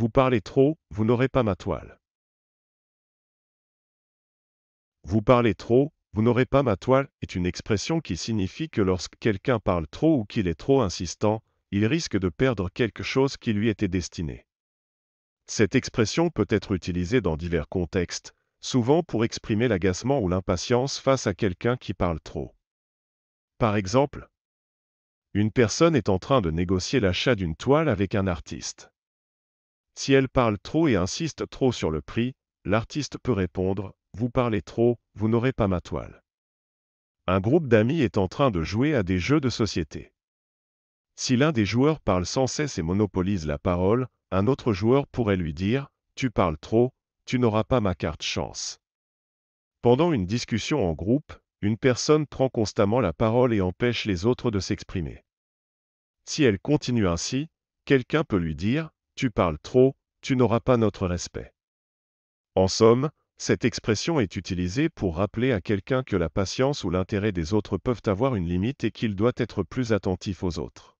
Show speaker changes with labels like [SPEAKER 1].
[SPEAKER 1] Vous parlez trop, vous n'aurez pas ma toile. Vous parlez trop, vous n'aurez pas ma toile est une expression qui signifie que lorsque quelqu'un parle trop ou qu'il est trop insistant, il risque de perdre quelque chose qui lui était destiné. Cette expression peut être utilisée dans divers contextes, souvent pour exprimer l'agacement ou l'impatience face à quelqu'un qui parle trop. Par exemple, une personne est en train de négocier l'achat d'une toile avec un artiste. Si elle parle trop et insiste trop sur le prix, l'artiste peut répondre ⁇ Vous parlez trop, vous n'aurez pas ma toile ⁇ Un groupe d'amis est en train de jouer à des jeux de société. Si l'un des joueurs parle sans cesse et monopolise la parole, un autre joueur pourrait lui dire ⁇ Tu parles trop, tu n'auras pas ma carte chance ⁇ Pendant une discussion en groupe, une personne prend constamment la parole et empêche les autres de s'exprimer. Si elle continue ainsi, quelqu'un peut lui dire ⁇ tu parles trop, tu n'auras pas notre respect. En somme, cette expression est utilisée pour rappeler à quelqu'un que la patience ou l'intérêt des autres peuvent avoir une limite et qu'il doit être plus attentif aux autres.